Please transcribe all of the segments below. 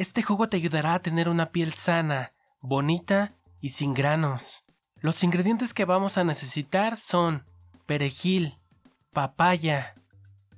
Este jugo te ayudará a tener una piel sana, bonita y sin granos. Los ingredientes que vamos a necesitar son perejil, papaya,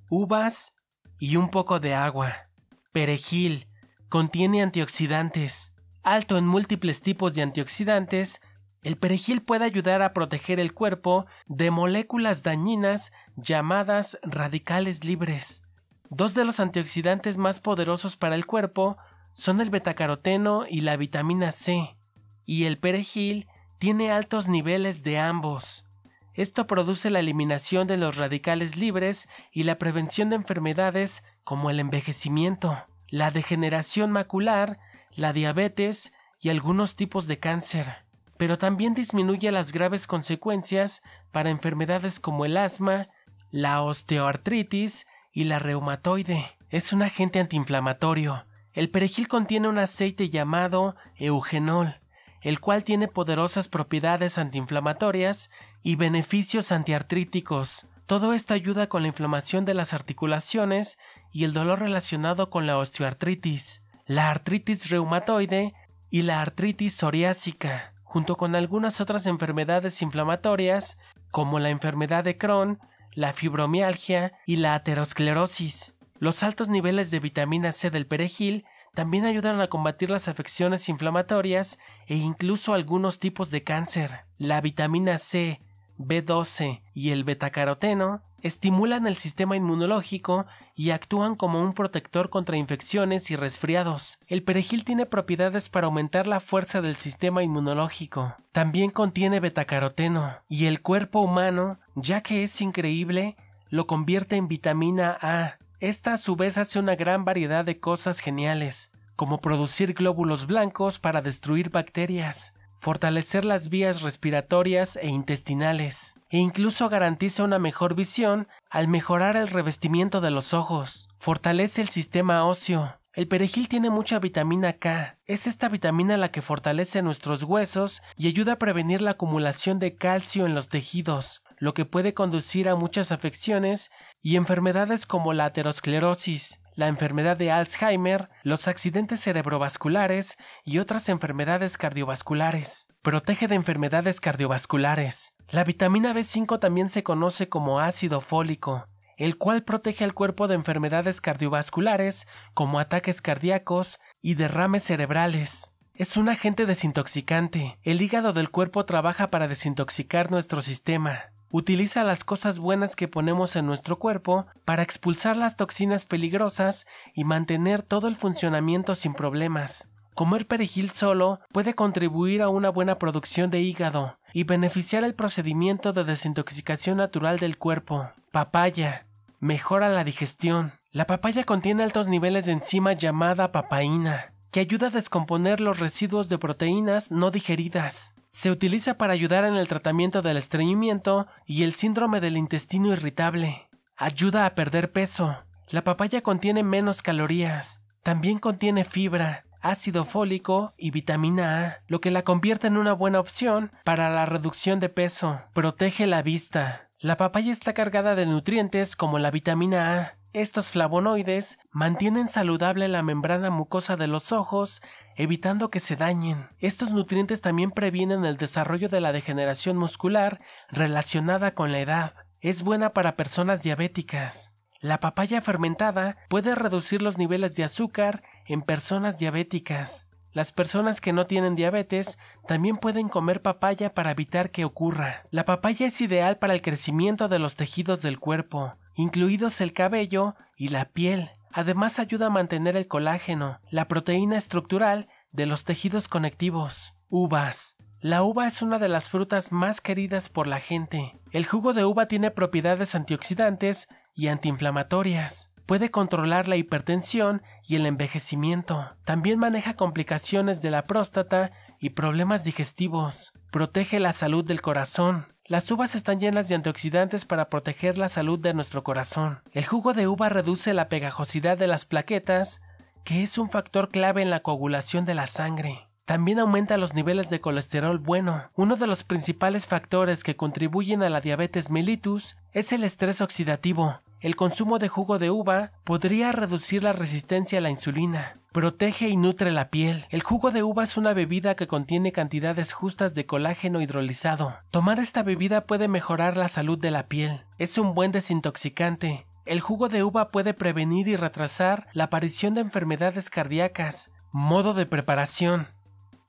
uvas y un poco de agua. Perejil contiene antioxidantes. Alto en múltiples tipos de antioxidantes, el perejil puede ayudar a proteger el cuerpo de moléculas dañinas llamadas radicales libres. Dos de los antioxidantes más poderosos para el cuerpo son el betacaroteno y la vitamina C, y el perejil tiene altos niveles de ambos. Esto produce la eliminación de los radicales libres y la prevención de enfermedades como el envejecimiento, la degeneración macular, la diabetes y algunos tipos de cáncer, pero también disminuye las graves consecuencias para enfermedades como el asma, la osteoartritis y la reumatoide. Es un agente antiinflamatorio, el perejil contiene un aceite llamado eugenol, el cual tiene poderosas propiedades antiinflamatorias y beneficios antiartríticos. Todo esto ayuda con la inflamación de las articulaciones y el dolor relacionado con la osteoartritis, la artritis reumatoide y la artritis psoriásica, junto con algunas otras enfermedades inflamatorias como la enfermedad de Crohn, la fibromialgia y la aterosclerosis. Los altos niveles de vitamina C del perejil también ayudan a combatir las afecciones inflamatorias e incluso algunos tipos de cáncer. La vitamina C, B12 y el betacaroteno estimulan el sistema inmunológico y actúan como un protector contra infecciones y resfriados. El perejil tiene propiedades para aumentar la fuerza del sistema inmunológico. También contiene betacaroteno y el cuerpo humano, ya que es increíble, lo convierte en vitamina A, esta a su vez hace una gran variedad de cosas geniales, como producir glóbulos blancos para destruir bacterias, fortalecer las vías respiratorias e intestinales, e incluso garantiza una mejor visión al mejorar el revestimiento de los ojos, fortalece el sistema óseo. El perejil tiene mucha vitamina K. Es esta vitamina la que fortalece nuestros huesos y ayuda a prevenir la acumulación de calcio en los tejidos, lo que puede conducir a muchas afecciones y enfermedades como la aterosclerosis, la enfermedad de Alzheimer, los accidentes cerebrovasculares y otras enfermedades cardiovasculares. Protege de enfermedades cardiovasculares. La vitamina B5 también se conoce como ácido fólico, el cual protege al cuerpo de enfermedades cardiovasculares como ataques cardíacos y derrames cerebrales. Es un agente desintoxicante. El hígado del cuerpo trabaja para desintoxicar nuestro sistema utiliza las cosas buenas que ponemos en nuestro cuerpo para expulsar las toxinas peligrosas y mantener todo el funcionamiento sin problemas. Comer perejil solo puede contribuir a una buena producción de hígado y beneficiar el procedimiento de desintoxicación natural del cuerpo. Papaya. Mejora la digestión. La papaya contiene altos niveles de enzima llamada papaína, que ayuda a descomponer los residuos de proteínas no digeridas. Se utiliza para ayudar en el tratamiento del estreñimiento y el síndrome del intestino irritable. Ayuda a perder peso. La papaya contiene menos calorías. También contiene fibra, ácido fólico y vitamina A, lo que la convierte en una buena opción para la reducción de peso. Protege la vista. La papaya está cargada de nutrientes como la vitamina A, estos flavonoides mantienen saludable la membrana mucosa de los ojos, evitando que se dañen. Estos nutrientes también previenen el desarrollo de la degeneración muscular relacionada con la edad. Es buena para personas diabéticas. La papaya fermentada puede reducir los niveles de azúcar en personas diabéticas. Las personas que no tienen diabetes también pueden comer papaya para evitar que ocurra. La papaya es ideal para el crecimiento de los tejidos del cuerpo, incluidos el cabello y la piel. Además ayuda a mantener el colágeno, la proteína estructural de los tejidos conectivos. Uvas. La uva es una de las frutas más queridas por la gente. El jugo de uva tiene propiedades antioxidantes y antiinflamatorias. Puede controlar la hipertensión y el envejecimiento. También maneja complicaciones de la próstata y problemas digestivos. Protege la salud del corazón. Las uvas están llenas de antioxidantes para proteger la salud de nuestro corazón. El jugo de uva reduce la pegajosidad de las plaquetas, que es un factor clave en la coagulación de la sangre. También aumenta los niveles de colesterol bueno. Uno de los principales factores que contribuyen a la diabetes mellitus es el estrés oxidativo, el consumo de jugo de uva podría reducir la resistencia a la insulina. Protege y nutre la piel. El jugo de uva es una bebida que contiene cantidades justas de colágeno hidrolizado. Tomar esta bebida puede mejorar la salud de la piel. Es un buen desintoxicante. El jugo de uva puede prevenir y retrasar la aparición de enfermedades cardíacas. Modo de preparación.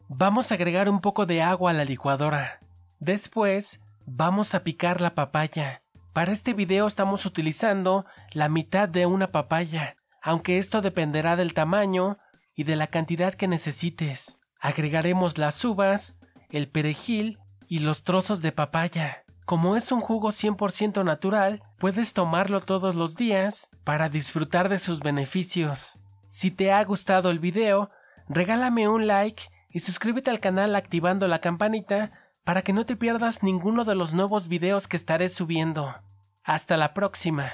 Vamos a agregar un poco de agua a la licuadora. Después, vamos a picar la papaya. Para este video estamos utilizando la mitad de una papaya, aunque esto dependerá del tamaño y de la cantidad que necesites. Agregaremos las uvas, el perejil y los trozos de papaya. Como es un jugo 100% natural, puedes tomarlo todos los días para disfrutar de sus beneficios. Si te ha gustado el video, regálame un like y suscríbete al canal activando la campanita para que no te pierdas ninguno de los nuevos videos que estaré subiendo. Hasta la próxima.